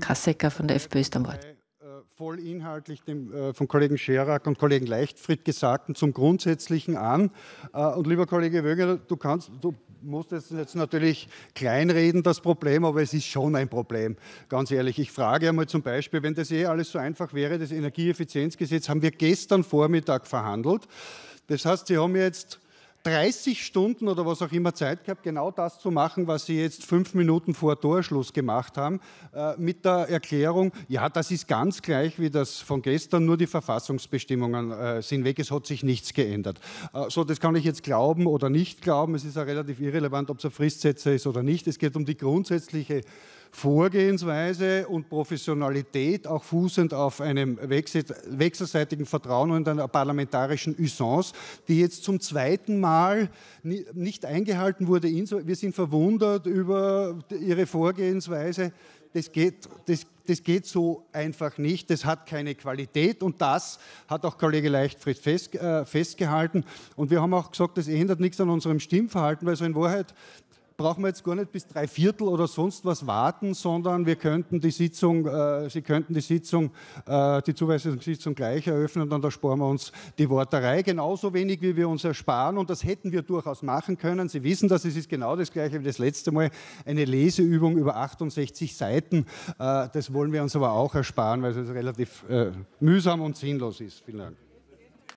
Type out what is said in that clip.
Kassecker von der FPÖ ist Istanbul. Äh, voll inhaltlich dem äh, von Kollegen Scherak und Kollegen Leichtfried Gesagten zum Grundsätzlichen an. Äh, und lieber Kollege Wöger, du kannst, du musst jetzt natürlich kleinreden, das Problem, aber es ist schon ein Problem. Ganz ehrlich, ich frage einmal zum Beispiel, wenn das eh alles so einfach wäre, das Energieeffizienzgesetz haben wir gestern Vormittag verhandelt. Das heißt, Sie haben jetzt 30 Stunden oder was auch immer Zeit gehabt, genau das zu machen, was Sie jetzt fünf Minuten vor Torschluss gemacht haben, äh, mit der Erklärung, ja, das ist ganz gleich wie das von gestern, nur die Verfassungsbestimmungen äh, sind weg, es hat sich nichts geändert. Äh, so, das kann ich jetzt glauben oder nicht glauben, es ist ja relativ irrelevant, ob es ein Fristsetzer ist oder nicht, es geht um die grundsätzliche Vorgehensweise und Professionalität, auch fußend auf einem wechselseitigen Vertrauen und einer parlamentarischen Usance, die jetzt zum zweiten Mal nicht eingehalten wurde. Wir sind verwundert über ihre Vorgehensweise. Das geht, das, das geht so einfach nicht. Das hat keine Qualität und das hat auch Kollege Leichtfried fest, äh, festgehalten. Und wir haben auch gesagt, das ändert nichts an unserem Stimmverhalten, weil so in Wahrheit brauchen wir jetzt gar nicht bis drei Viertel oder sonst was warten, sondern wir könnten die Sitzung, äh, Sie könnten die Sitzung, äh, die Zuweisungssitzung gleich eröffnen, und dann ersparen wir uns die Worterei. Genauso wenig, wie wir uns ersparen, und das hätten wir durchaus machen können. Sie wissen das, es ist genau das gleiche wie das letzte Mal, eine Leseübung über 68 Seiten. Äh, das wollen wir uns aber auch ersparen, weil es relativ äh, mühsam und sinnlos ist. Vielen Dank.